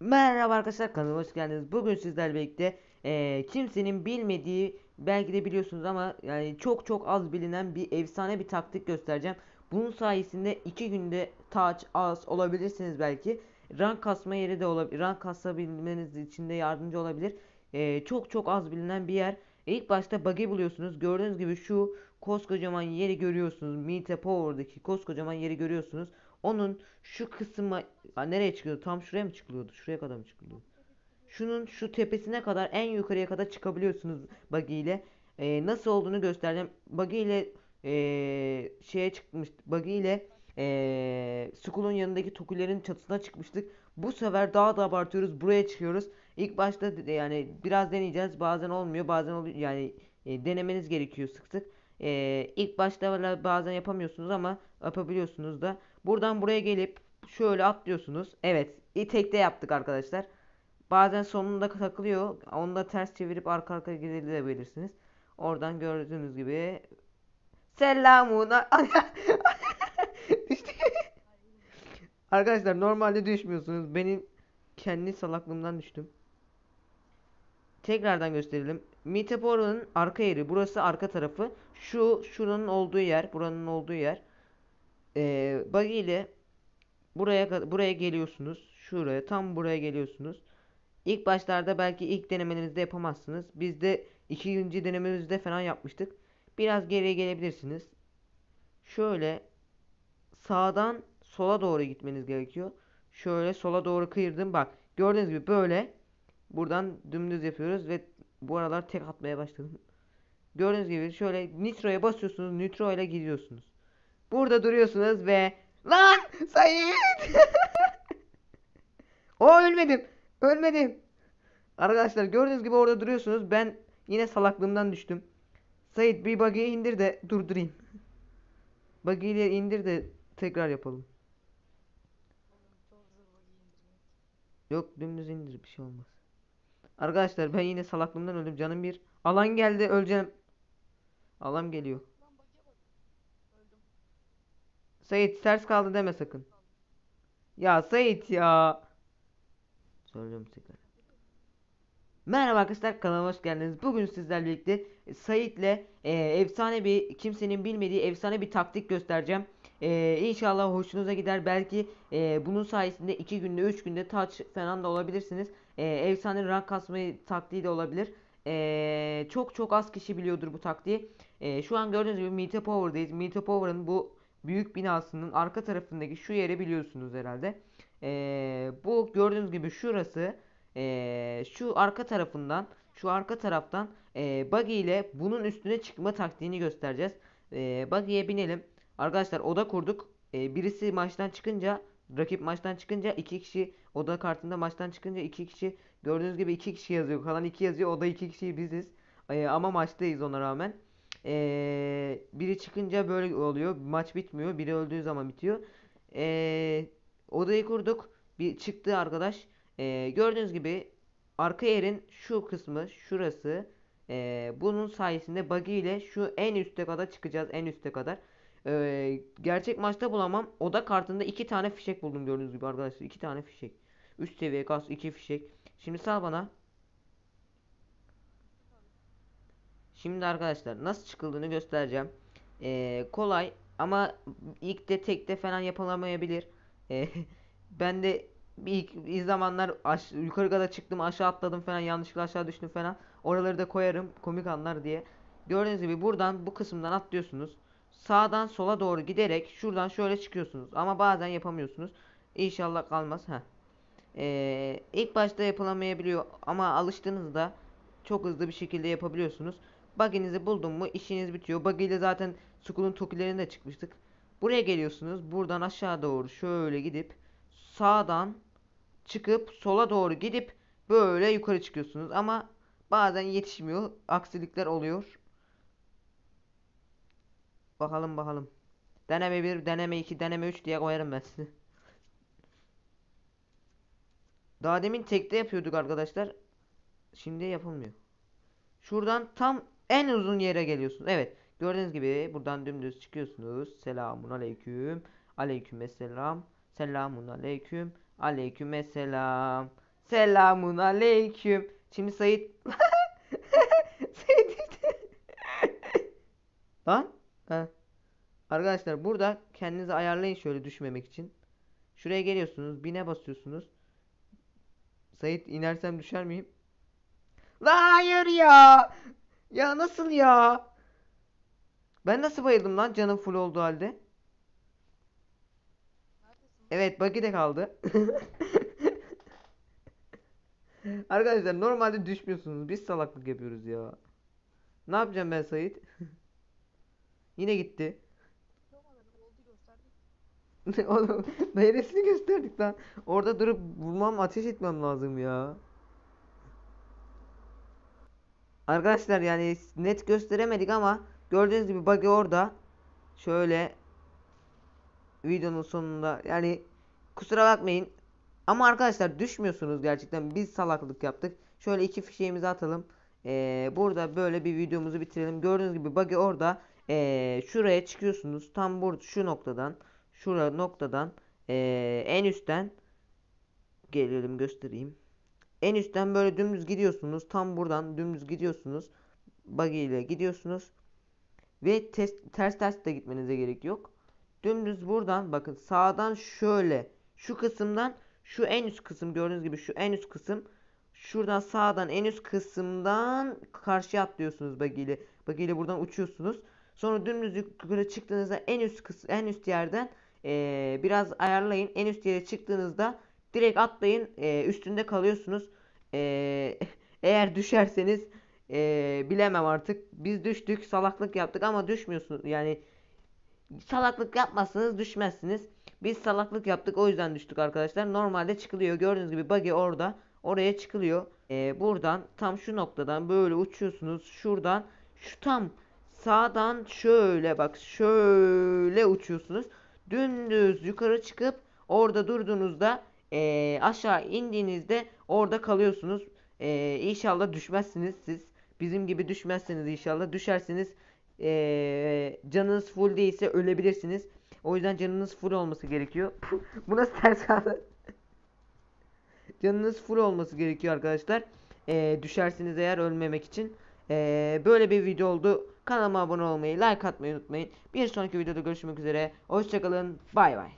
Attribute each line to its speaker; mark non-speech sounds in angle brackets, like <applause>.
Speaker 1: Merhaba arkadaşlar kanalıma hoş geldiniz. Bugün sizler birlikte e, kimsenin bilmediği belki de biliyorsunuz ama yani çok çok az bilinen bir efsane bir taktik göstereceğim. Bunun sayesinde 2 günde taç az olabilirsiniz belki. Rank kasma yeri de olabilir. Rank kasabilmeniz için de yardımcı olabilir. E, çok çok az bilinen bir yer. İlk başta bug'i buluyorsunuz. Gördüğünüz gibi şu koskocaman yeri görüyorsunuz. Mite Power'daki koskocaman yeri görüyorsunuz. Onun şu kısma Aa, nereye çıkıyordu? Tam şuraya mı çıkılıyordu? Şuraya kadar mı çıkılıyordu? Şunun şu tepesine kadar en yukarıya kadar çıkabiliyorsunuz buggy ile. Ee, nasıl olduğunu göstereceğim. Buggy ile ee, şeye çıkmış. Buggy ile ee, Skull'un yanındaki Tokulerin çatısına çıkmıştık. Bu sefer daha da abartıyoruz. Buraya çıkıyoruz. İlk başta yani biraz deneyeceğiz. Bazen olmuyor. Bazen oluyor. Yani e, denemeniz gerekiyor sık sık. E, ilk başta bazen yapamıyorsunuz ama yapabiliyorsunuz da. Buradan buraya gelip şöyle atlıyorsunuz. Evet. Tekte yaptık arkadaşlar. Bazen sonunda takılıyor. Onu da ters çevirip arka arkaya gidebilirsiniz. Oradan gördüğünüz gibi Selamun <laughs> Arkadaşlar normalde düşmüyorsunuz. Benim kendi salaklığımdan düştüm. Tekrardan gösterelim. Mitapora'nın arka yeri. Burası arka tarafı. Şu şuranın olduğu yer. Buranın olduğu yer. Ee, buggy ile buraya buraya geliyorsunuz. Şuraya tam buraya geliyorsunuz. İlk başlarda belki ilk denemelerinizde yapamazsınız. Biz de ikinci denememizde falan yapmıştık. Biraz geriye gelebilirsiniz. Şöyle sağdan sola doğru gitmeniz gerekiyor. Şöyle sola doğru kıyırdım. Bak gördüğünüz gibi böyle. Buradan dümdüz yapıyoruz ve bu aralar tek atmaya başladım. Gördüğünüz gibi şöyle nitroya basıyorsunuz. Nitro ile gidiyorsunuz. Burada duruyorsunuz ve lan Sayit, <laughs> o ölmedim. Ölmedim. Arkadaşlar gördüğünüz gibi orada duruyorsunuz. Ben yine salaklığımdan düştüm. Sayit bir buggy'i indir de durdurayım. Buggy'leri indir de tekrar yapalım. Yok dümdüz indir bir şey olmaz. Arkadaşlar ben yine salaklığımdan öldüm. Canım bir. Alan geldi öleceğim. Alan geliyor. Sait ters kaldı deme sakın. Ya Sait ya. Söylüyorum sigara. Merhaba arkadaşlar kanalıma hoş geldiniz. Bugün sizlerle birlikte e, Sait'le e, efsane bir kimsenin bilmediği efsane bir taktik göstereceğim. E, inşallah hoşunuza gider. Belki e, bunun sayesinde 2 günde 3 günde taç falan da olabilirsiniz. E, efsane rank kasmayı taktiği de olabilir. E, çok çok az kişi biliyordur bu taktiği. E, şu an gördüğünüz gibi Meteor Power'dayız. Meteor Power'ın bu büyük binasının arka tarafındaki şu yeri biliyorsunuz herhalde. Ee, bu gördüğünüz gibi şurası e, şu arka tarafından şu arka taraftan e, buggy ile bunun üstüne çıkma taktiğini göstereceğiz. E, buggy'ye binelim. Arkadaşlar oda kurduk. E, birisi maçtan çıkınca rakip maçtan çıkınca iki kişi oda kartında maçtan çıkınca iki kişi gördüğünüz gibi iki kişi yazıyor. Kalan iki yazıyor. Oda iki kişi biziz. E, ama maçtayız ona rağmen. Ee, biri çıkınca böyle oluyor. Maç bitmiyor. Biri öldüğü zaman bitiyor. Ee, odayı kurduk. Bir çıktı arkadaş. Ee, gördüğünüz gibi arka yerin şu kısmı, şurası. Ee, bunun sayesinde buggy ile şu en üste kadar çıkacağız. En üste kadar. Ee, gerçek maçta bulamam. Oda kartında iki tane fişek buldum gördüğünüz gibi arkadaşlar. iki tane fişek. Üst seviye kas iki fişek. Şimdi sal bana. Şimdi arkadaşlar nasıl çıkıldığını göstereceğim. Ee, kolay ama ilk de tekte falan yapılamayabilir. Ee, <laughs> ben de ilk bir zamanlar aş, yukarı kadar çıktım aşağı atladım falan yanlışlıkla aşağı düştüm falan. Oraları da koyarım komik anlar diye. Gördüğünüz gibi buradan bu kısımdan atlıyorsunuz. Sağdan sola doğru giderek şuradan şöyle çıkıyorsunuz. Ama bazen yapamıyorsunuz. İnşallah kalmaz. Heh. Ee, ilk başta yapılamayabiliyor ama alıştığınızda çok hızlı bir şekilde yapabiliyorsunuz. Bug'inizi buldun mu işiniz bitiyor. Bug ile zaten Skull'un tokilerinde çıkmıştık. Buraya geliyorsunuz. Buradan aşağı doğru şöyle gidip sağdan çıkıp sola doğru gidip böyle yukarı çıkıyorsunuz. Ama bazen yetişmiyor. Aksilikler oluyor. Bakalım bakalım. Deneme 1, deneme 2, deneme 3 diye koyarım ben size. Daha demin tekte yapıyorduk arkadaşlar. Şimdi yapılmıyor. Şuradan tam en uzun yere geliyorsunuz. Evet. Gördüğünüz gibi buradan dümdüz çıkıyorsunuz. Selamun aleyküm. Aleyküm selam. Selamun aleyküm. Aleyküm selam. Selamun aleyküm. Şimdi Sayit. <laughs> Sayit. Lan. Ha. Arkadaşlar burada kendinizi ayarlayın şöyle düşmemek için. Şuraya geliyorsunuz. Bine basıyorsunuz. Sayit inersem düşer miyim? La hayır ya. Ya nasıl ya? Ben nasıl bayıldım lan canım full oldu halde? Evet buggy de kaldı. <laughs> Arkadaşlar normalde düşmüyorsunuz. Biz salaklık yapıyoruz ya. Ne yapacağım ben Sait? <laughs> Yine gitti. <laughs> Oğlum dairesini gösterdik lan. Orada durup vurmam ateş etmem lazım ya. Arkadaşlar yani net gösteremedik ama gördüğünüz gibi bug'i orada. Şöyle videonun sonunda yani kusura bakmayın. Ama arkadaşlar düşmüyorsunuz gerçekten. Biz salaklık yaptık. Şöyle iki fişeğimizi atalım. Ee, burada böyle bir videomuzu bitirelim. Gördüğünüz gibi bug'i orada. Ee, şuraya çıkıyorsunuz. Tam burada şu noktadan. Şura noktadan. Ee, en üstten. Gelelim göstereyim. En üstten böyle dümdüz gidiyorsunuz. Tam buradan dümdüz gidiyorsunuz. Buggy ile gidiyorsunuz. Ve ters, ters ters de gitmenize gerek yok. Dümdüz buradan bakın sağdan şöyle. Şu kısımdan şu en üst kısım gördüğünüz gibi şu en üst kısım. Şuradan sağdan en üst kısımdan karşıya atlıyorsunuz buggy ile. Buggy ile buradan uçuyorsunuz. Sonra dümdüz yukarı çıktığınızda en üst kısım, en üst yerden ee, biraz ayarlayın. En üst yere çıktığınızda Direkt atlayın e, üstünde kalıyorsunuz. E, <laughs> eğer düşerseniz e, bilemem artık. Biz düştük salaklık yaptık ama düşmüyorsunuz. Yani salaklık yapmazsanız düşmezsiniz. Biz salaklık yaptık o yüzden düştük arkadaşlar. Normalde çıkılıyor gördüğünüz gibi buggy orada. Oraya çıkılıyor. E, buradan tam şu noktadan böyle uçuyorsunuz. Şuradan şu tam sağdan şöyle bak şöyle uçuyorsunuz. Dümdüz yukarı çıkıp orada durduğunuzda e, aşağı indiğinizde orada kalıyorsunuz. E, inşallah düşmezsiniz siz. Bizim gibi düşmezsiniz inşallah. Düşersiniz e, canınız full değilse ölebilirsiniz. O yüzden canınız full olması gerekiyor. <laughs> Bu nasıl ters kaldı? canınız full olması gerekiyor arkadaşlar. E, düşersiniz eğer ölmemek için. E, böyle bir video oldu. Kanalıma abone olmayı, like atmayı unutmayın. Bir sonraki videoda görüşmek üzere. Hoşçakalın. Bay bay.